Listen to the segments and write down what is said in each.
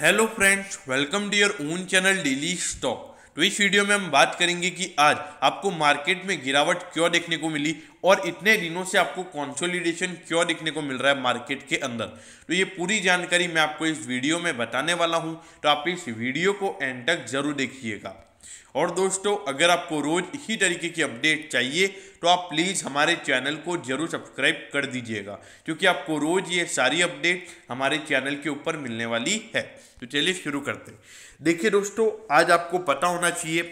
hello friends welcome dear own channel daily stock तो इस video में हम बात करेंगे कि आज आपको मार्केट में गिरावट क्यों देखने को मिली और इतने दिनों से आपको कॉन्सोलिडेशन क्यों देखने को मिल रहा है मार्केट के अंदर तो ये पूरी जानकारी मैं आपको इस वीडियो में बताने वाला हूँ तो आप इस वीडियो को एंड तक जरूर देखिएगा और दोस्तों अगर आपको रोज़ इसी तरीके की अपडेट चाहिए तो आप प्लीज़ हमारे चैनल को ज़रूर सब्सक्राइब कर दीजिएगा क्योंकि आपको रोज़ ये सारी अपडेट हमारे चैनल के ऊपर मिलने वाली है तो चलिए शुरू करते हैं देखिए दोस्तों आज आपको पता होना चाहिए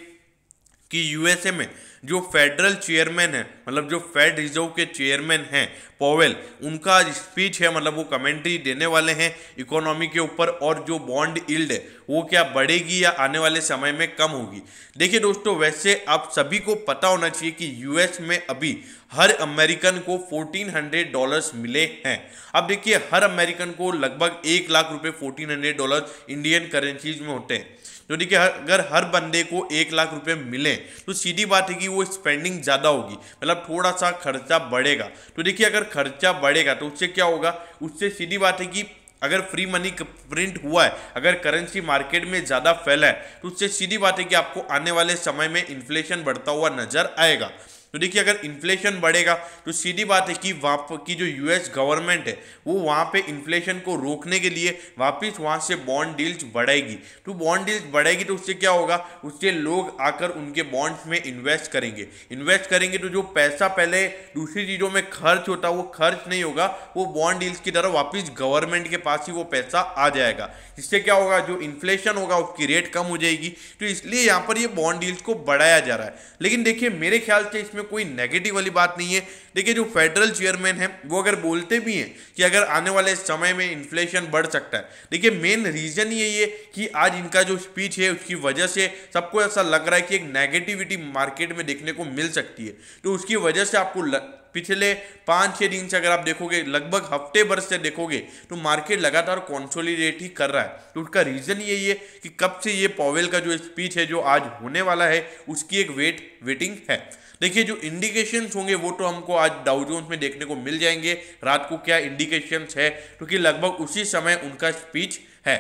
कि यूएसए में जो फेडरल चेयरमैन है मतलब जो फेड रिजर्व के चेयरमैन हैं पोवेल उनका स्पीच है मतलब वो कमेंट्री देने वाले हैं इकोनॉमी के ऊपर और जो बॉन्ड इल्ड है वो क्या बढ़ेगी या आने वाले समय में कम होगी देखिए दोस्तों वैसे आप सभी को पता होना चाहिए कि यूएस में अभी हर अमेरिकन को 1400 डॉलर्स मिले हैं अब देखिए हर अमेरिकन को लगभग एक लाख रुपए हंड्रेड डॉलर इंडियन करेंसीज में होते हैं तो देखिए अगर हर बंदे को एक लाख रुपये मिले तो सीधी बात है कि वो स्पेंडिंग ज़्यादा होगी मतलब थोड़ा सा खर्चा बढ़ेगा तो देखिए अगर खर्चा बढ़ेगा तो उससे क्या होगा उससे सीधी बात है कि अगर फ्री मनी प्रिंट हुआ है अगर करेंसी मार्केट में ज़्यादा फैला है तो उससे सीधी बात है कि आपको आने वाले समय में इन्फ्लेशन बढ़ता हुआ नजर आएगा तो देखिए अगर इन्फ्लेशन बढ़ेगा तो सीधी बात है कि वहाँ की जो यूएस गवर्नमेंट है वो वहाँ पे इन्फ्लेशन को रोकने के लिए वापस वहाँ से बॉन्ड डील्स बढ़ेगी तो बॉन्ड डील्स बढ़ेगी तो उससे क्या होगा उससे लोग आकर उनके बॉन्ड्स में इन्वेस्ट करेंगे इन्वेस्ट करेंगे तो जो पैसा पहले दूसरी चीज़ों में खर्च होता वो खर्च नहीं होगा वो बॉन्ड डील्स की तरह वापस गवर्नमेंट के पास ही वो पैसा आ जाएगा इससे क्या होगा जो इन्फ्लेशन होगा उसकी रेट कम हो जाएगी तो इसलिए यहाँ पर ये बॉन्ड डील्स को बढ़ाया जा रहा है लेकिन देखिए मेरे ख्याल से इसमें इसमें कोई नेगेटिव वाली बात नहीं है देखिए जो फेडरल चेयरमैन है वो अगर बोलते भी हैं कि अगर आने वाले समय में इन्फ्लेशन बढ़ सकता है देखिए मेन रीज़न ये है कि आज इनका जो स्पीच है उसकी वजह से सबको ऐसा लग रहा है कि एक नेगेटिविटी मार्केट में देखने को मिल सकती है तो उसकी वजह से आपको ल... पिछले पाँच छः दिन से अगर आप देखोगे लगभग हफ्ते भर से देखोगे तो मार्केट लगातार कॉन्सोलिडेट ही कर रहा है तो उसका रीज़न यही है कि कब से ये पॉवेल का जो स्पीच है जो आज होने वाला है उसकी एक वेट वेटिंग है देखिए जो इंडिकेशंस होंगे वो तो हमको आज डाउजोन्स में देखने को मिल जाएंगे रात को क्या इंडिकेशंस है क्योंकि तो लगभग उसी समय उनका स्पीच है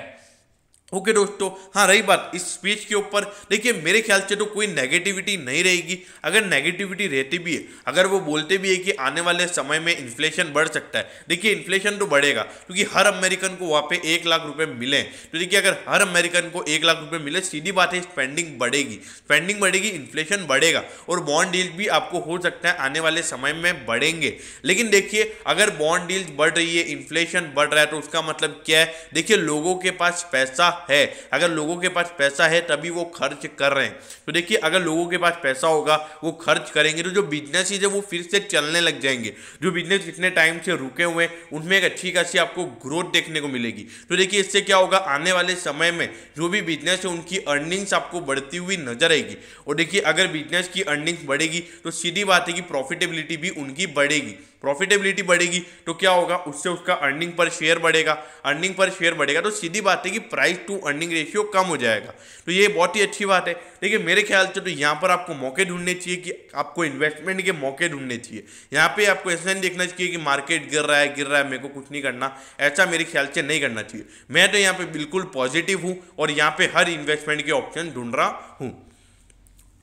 ओके okay दोस्तों हाँ रही बात इस स्पीच के ऊपर देखिए मेरे ख्याल से तो कोई नेगेटिविटी नहीं रहेगी अगर नेगेटिविटी रहती भी है अगर वो बोलते भी है कि आने वाले समय में इन्फ्लेशन बढ़ सकता है देखिए इन्फ्लेशन तो बढ़ेगा क्योंकि हर अमेरिकन को वहाँ पे एक लाख रुपए मिले तो देखिए अगर हर अमेरिकन को एक लाख रुपये मिले सीधी बात है स्पेंडिंग बढ़ेगी स्पेंडिंग बढ़ेगी इन्फ्लेशन बढ़ेगा और बॉन्ड डील भी आपको हो सकता है आने वाले समय में बढ़ेंगे लेकिन देखिए अगर बॉन्ड डील बढ़ रही है इन्फ्लेशन बढ़ रहा है तो उसका मतलब क्या है देखिए लोगों के पास पैसा है अगर लोगों के पास पैसा है तभी वो खर्च कर रहे हैं तो देखिए अगर लोगों के पास पैसा होगा वो खर्च करेंगे तो जो बिजनेस है वो फिर से चलने लग जाएंगे जो बिजनेस इतने टाइम से रुके हुए उनमें एक अच्छी खासी आपको ग्रोथ देखने को मिलेगी तो देखिए इससे क्या होगा आने वाले समय में जो भी बिजनेस है उनकी अर्निंग्स आपको बढ़ती हुई नजर आएगी और देखिए अगर बिजनेस की अर्निंग्स बढ़ेगी तो सीधी बात है कि प्रॉफिटेबिलिटी भी उनकी बढ़ेगी प्रॉफिटेबिलिटी बढ़ेगी तो क्या होगा उससे उसका अर्निंग पर शेयर बढ़ेगा अर्निंग पर शेयर बढ़ेगा तो सीधी बात है कि प्राइस टू अर्निंग रेशियो कम हो जाएगा तो ये बहुत ही अच्छी बात है लेकिन मेरे ख्याल से तो यहाँ पर आपको मौके ढूंढने चाहिए कि आपको इन्वेस्टमेंट के मौके ढूंढने चाहिए यहाँ पे आपको ऐसा नहीं देखना चाहिए कि मार्केट गिर रहा है गिर रहा है मेरे को कुछ नहीं करना ऐसा मेरे ख्याल से नहीं करना चाहिए मैं तो यहाँ पर बिल्कुल पॉजिटिव हूँ और यहाँ पर हर इन्वेस्टमेंट के ऑप्शन ढूंढ रहा हूँ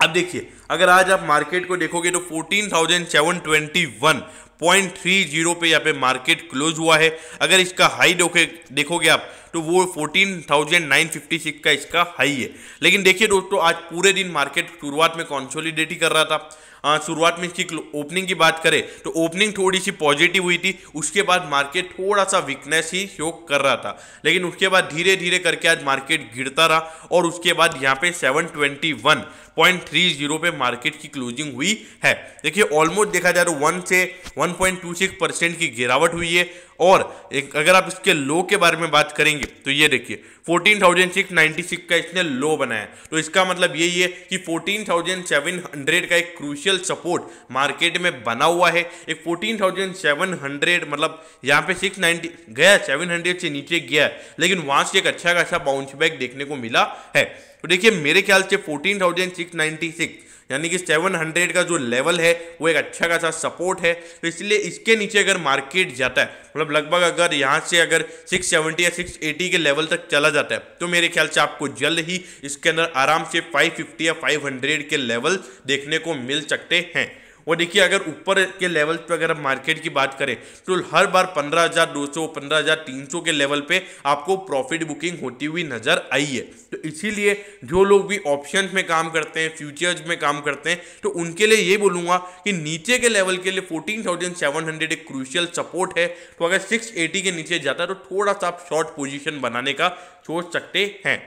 अब देखिए अगर आज आप मार्केट को देखोगे तो 14,721 पॉइंट थ्री जीरो पे यहाँ पे मार्केट क्लोज हुआ है अगर इसका हाई देखोगे देखोगे आप तो वो fourteen thousand nine fifty six का इसका हाई है लेकिन देखिए दोस्तों आज पूरे दिन मार्केट शुरुआत में कॉन्सोलिडेट ही कर रहा था हाँ, शुरुआत में इसकी ओपनिंग की बात करें तो ओपनिंग थोड़ी सी पॉजिटिव हुई थी उसके बाद मार्केट थोड़ा सा वीकनेस ही शो कर रहा था लेकिन उसके बाद धीरे धीरे करके आज मार्केट गिरता रहा और उसके बाद यहाँ पे वन पॉइंट थ्री जीरो पे मार्केट की क्लोजिंग हुई है देखिए ऑलमोस्ट देखा जाए तो वन से सिक्स परसेंट की गिरावट हुई है और एक अगर आप इसके लो के बारे में बात करेंगे तो ये देखिए 14,696 का इसने लो बनाया तो इसका मतलब यही है कि 14,700 का एक क्रूशियल सपोर्ट मार्केट में बना हुआ है एक 14,700 मतलब यहाँ पे 690 गया 700 से नीचे गया लेकिन वहां से एक अच्छा खासा बाउंस बैक देखने को मिला है तो देखिए मेरे ख्याल से सिक्स यानी कि 700 का जो लेवल है वो एक अच्छा खासा सपोर्ट है तो इसलिए इसके नीचे अगर मार्केट जाता है मतलब लगभग अगर यहाँ से अगर 670 या 680 के लेवल तक चला जाता है तो मेरे ख्याल से आपको जल्द ही इसके अंदर आराम से 550 या 500 के लेवल देखने को मिल सकते हैं और देखिए अगर ऊपर के लेवल पे अगर हम मार्केट की बात करें तो हर बार 15,200 15,300 के लेवल पे आपको प्रॉफिट बुकिंग होती हुई नज़र आई है तो इसीलिए जो लोग भी ऑप्शन में काम करते हैं फ्यूचर्स में काम करते हैं तो उनके लिए ये बोलूँगा कि नीचे के लेवल के लिए फोर्टीन एक क्रूशियल सपोर्ट है तो अगर सिक्स के नीचे जाता है तो थोड़ा सा आप शॉर्ट पोजिशन बनाने का सोच सकते हैं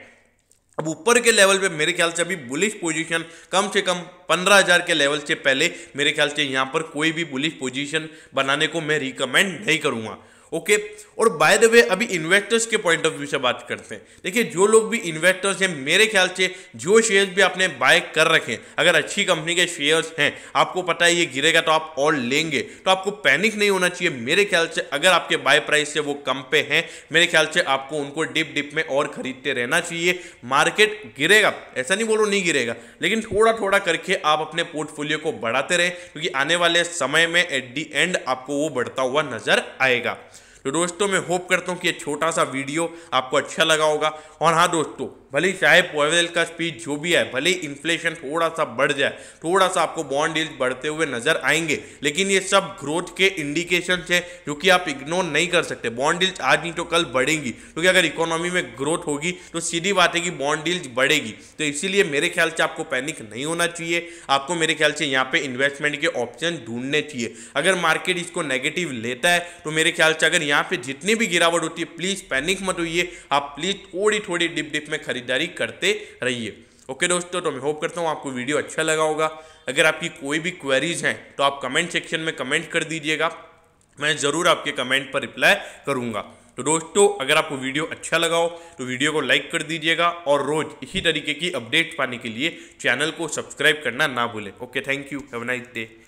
अब ऊपर के लेवल पे मेरे ख्याल से अभी बुलिश पोजीशन कम से कम पंद्रह हज़ार के लेवल से पहले मेरे ख्याल से यहाँ पर कोई भी बुलिश पोजीशन बनाने को मैं रिकमेंड नहीं करूँगा ओके और बाय द वे अभी इन्वेस्टर्स के पॉइंट ऑफ व्यू से बात करते हैं देखिए जो लोग भी इन्वेस्टर्स हैं मेरे ख्याल से जो शेयर्स भी आपने बाय कर रखे अगर अच्छी कंपनी के शेयर्स हैं आपको पता है ये गिरेगा तो आप और लेंगे तो आपको पैनिक नहीं होना चाहिए मेरे ख्याल से अगर आपके बाय प्राइस से वो कम पे हैं मेरे ख्याल से आपको उनको डिप डिप में और खरीदते रहना चाहिए मार्केट गिरेगा ऐसा नहीं बोलो नहीं गिरेगा लेकिन थोड़ा थोड़ा करके आप अपने पोर्टफोलियो को बढ़ाते रहें क्योंकि आने वाले समय में एट दी एंड आपको वो बढ़ता हुआ नजर आएगा तो दोस्तों मैं होप करता हूँ कि ये छोटा सा वीडियो आपको अच्छा लगा होगा और हाँ दोस्तों भले ही चाहे पोवेल का स्पीच जो भी है भले ही इन्फ्लेशन थोड़ा सा बढ़ जाए थोड़ा सा आपको बॉन्ड डील बढ़ते हुए नजर आएंगे लेकिन ये सब ग्रोथ के इंडिकेशन है जो कि आप इग्नोर नहीं कर सकते बॉन्ड डील्स आज नहीं तो कल बढ़ेंगी क्योंकि अगर इकोनॉमी में ग्रोथ होगी तो सीधी बात है कि बॉन्ड डील्स बढ़ेगी तो इसीलिए मेरे ख्याल से आपको पैनिक नहीं होना चाहिए आपको मेरे ख्याल से यहाँ पे इन्वेस्टमेंट के ऑप्शन ढूंढने चाहिए अगर मार्केट इसको नेगेटिव लेता है तो मेरे ख्याल से अगर यहाँ पे जितनी भी गिरावट होती है प्लीज़ पैनिक मत होइए आप प्लीज़ थोड़ी थोड़ी डिप डिप में खरीदारी करते रहिए ओके दोस्तों तो मैं होप करता हूँ आपको वीडियो अच्छा लगा होगा अगर आपकी कोई भी क्वेरीज हैं तो आप कमेंट सेक्शन में कमेंट कर दीजिएगा मैं ज़रूर आपके कमेंट पर रिप्लाई करूँगा तो दोस्तों अगर आपको वीडियो अच्छा लगा हो तो वीडियो को लाइक कर दीजिएगा और रोज़ इसी तरीके की अपडेट पाने के लिए चैनल को सब्सक्राइब करना ना भूलें okay thank you have nice day